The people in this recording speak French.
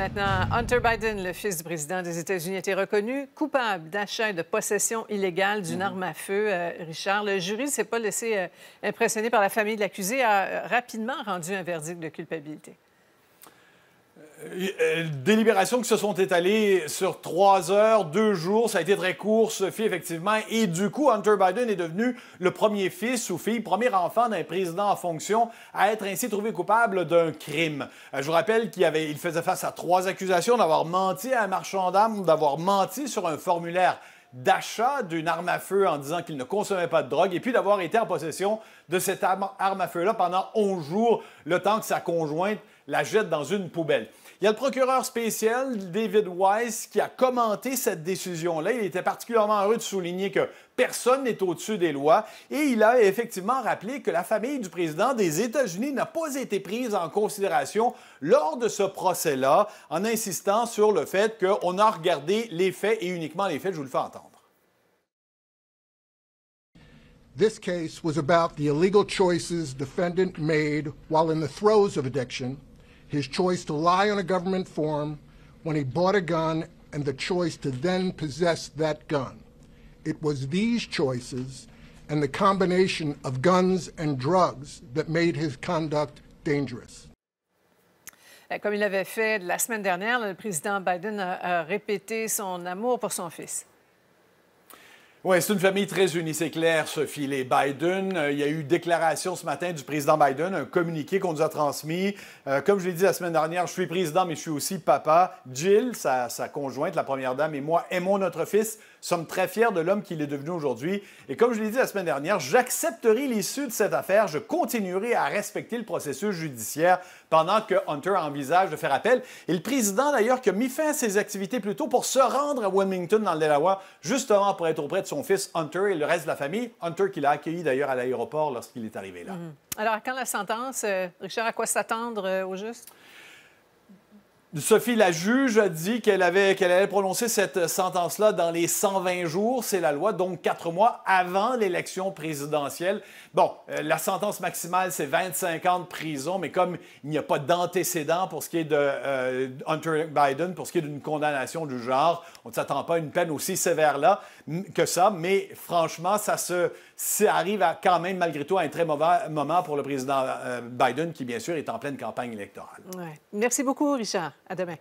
Maintenant, Hunter Biden, le fils du président des États-Unis, a été reconnu coupable d'achat et de possession illégale d'une mhm. arme à feu. Euh, Richard, le jury ne s'est pas laissé euh, impressionner par la famille de l'accusé, a euh, rapidement rendu un verdict de culpabilité. Euh, euh, délibérations qui se sont étalées sur trois heures, deux jours, ça a été très court, ce effectivement. Et du coup, Hunter Biden est devenu le premier fils ou fille, premier enfant d'un président en fonction à être ainsi trouvé coupable d'un crime. Euh, je vous rappelle qu'il faisait face à trois accusations d'avoir menti à un marchand d'armes, d'avoir menti sur un formulaire d'achat d'une arme à feu en disant qu'il ne consommait pas de drogue et puis d'avoir été en possession de cette arme à feu-là pendant 11 jours, le temps que sa conjointe la jette dans une poubelle. Il y a le procureur spécial, David Weiss, qui a commenté cette décision-là. Il était particulièrement heureux de souligner que personne n'est au-dessus des lois et il a effectivement rappelé que la famille du président des États-Unis n'a pas été prise en considération lors de ce procès-là, en insistant sur le fait qu'on a regardé les faits et uniquement les faits. Je vous le fais entendre. This case was about the illegal choices defendant made while in the throes of addiction. his choice to lie on a government form when he bought a gun, and the choice to then possess that gun. It was these choices and the combination of guns and drugs that made his conduct dangerous. Comme il l'avait fait la semaine dernière, le président Biden a répété son amour pour son fils. Oui, c'est une famille très unie, c'est clair, Sophie. Les Biden, euh, il y a eu déclaration ce matin du président Biden, un communiqué qu'on nous a transmis. Euh, comme je l'ai dit la semaine dernière, je suis président, mais je suis aussi papa. Jill, sa, conjointe, la première dame, et moi aimons notre fils. Sommes très fiers de l'homme qu'il est devenu aujourd'hui. Et comme je l'ai dit la semaine dernière, j'accepterai l'issue de cette affaire. Je continuerai à respecter le processus judiciaire pendant que Hunter envisage de faire appel. Et le président, d'ailleurs, qui a mis fin à ses activités plus tôt pour se rendre à Wilmington, dans le Delaware, justement pour être auprès de son fils Hunter et le reste de la famille. Hunter qui l'a accueilli d'ailleurs à l'aéroport lorsqu'il est arrivé là. Mm. Alors, quand la sentence, euh, Richard, à quoi s'attendre euh, au juste? Sophie la juge a dit qu'elle avait qu'elle allait prononcer cette sentence-là dans les 120 jours, c'est la loi, donc quatre mois avant l'élection présidentielle. Bon, euh, la sentence maximale, c'est 25 ans de prison, mais comme il n'y a pas d'antécédent pour ce qui est de euh, Hunter Biden, pour ce qui est d'une condamnation du genre, on ne s'attend pas à une peine aussi sévère là que ça, mais franchement, ça se arrive à, quand même malgré tout à un très mauvais moment pour le président euh, Biden, qui bien sûr est en pleine campagne électorale. Merci beaucoup, Richard. À demain.